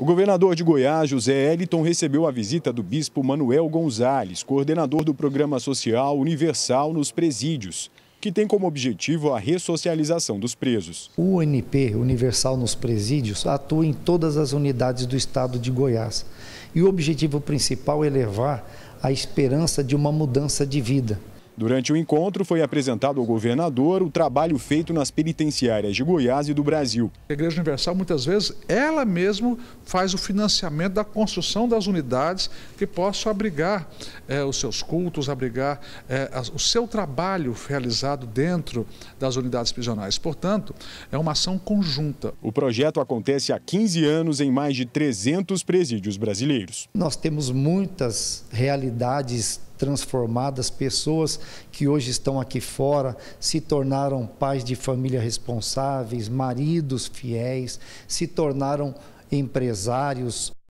O governador de Goiás, José Eliton, recebeu a visita do bispo Manuel Gonzalez, coordenador do Programa Social Universal nos Presídios, que tem como objetivo a ressocialização dos presos. O UNP, Universal nos Presídios, atua em todas as unidades do estado de Goiás. E o objetivo principal é levar a esperança de uma mudança de vida. Durante o encontro, foi apresentado ao governador o trabalho feito nas penitenciárias de Goiás e do Brasil. A Igreja Universal, muitas vezes, ela mesma faz o financiamento da construção das unidades que possam abrigar eh, os seus cultos, abrigar eh, o seu trabalho realizado dentro das unidades prisionais. Portanto, é uma ação conjunta. O projeto acontece há 15 anos em mais de 300 presídios brasileiros. Nós temos muitas realidades transformadas, pessoas que hoje estão aqui fora, se tornaram pais de família responsáveis, maridos fiéis, se tornaram empresários,